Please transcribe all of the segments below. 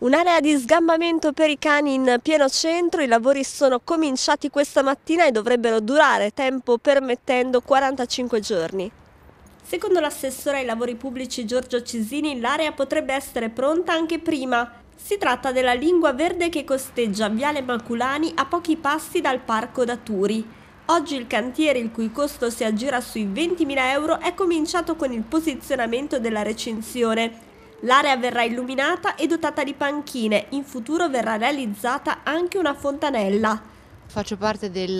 Un'area di sgambamento per i cani in pieno centro, i lavori sono cominciati questa mattina e dovrebbero durare, tempo permettendo, 45 giorni. Secondo l'assessore ai lavori pubblici Giorgio Cisini, l'area potrebbe essere pronta anche prima. Si tratta della lingua verde che costeggia Viale Maculani a pochi passi dal Parco Daturi. Oggi il cantiere, il cui costo si aggira sui 20.000 euro, è cominciato con il posizionamento della recinzione L'area verrà illuminata e dotata di panchine, in futuro verrà realizzata anche una fontanella. Faccio parte del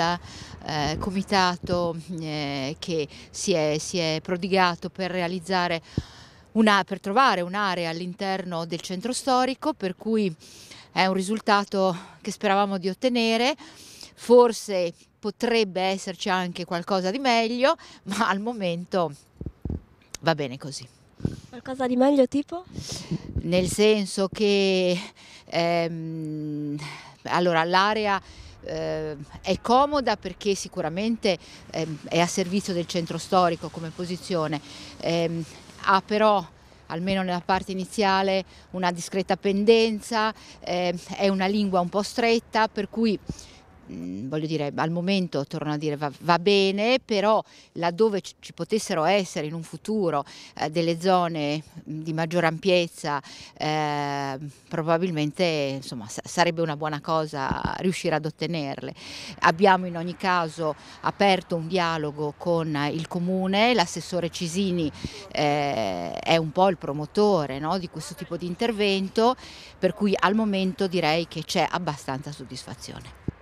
eh, comitato eh, che si è, si è prodigato per realizzare una, per trovare un'area all'interno del centro storico, per cui è un risultato che speravamo di ottenere, forse potrebbe esserci anche qualcosa di meglio, ma al momento va bene così. Qualcosa di meglio tipo? Nel senso che ehm, allora, l'area eh, è comoda perché sicuramente ehm, è a servizio del centro storico come posizione, ehm, ha però almeno nella parte iniziale una discreta pendenza, eh, è una lingua un po' stretta per cui Mm. voglio dire, al momento, torno a dire, va, va, bene, però laddove ci potessero essere in un futuro eh, delle zone mm, di maggior ampiezza, eh, probabilmente insomma, sarebbe una buona cosa riuscire ad ottenerle. Abbiamo in ogni caso aperto un dialogo con il Comune, l'assessore Cisini eh, è un po' il promotore no, di questo tipo di intervento, per cui al momento direi che c'è abbastanza soddisfazione.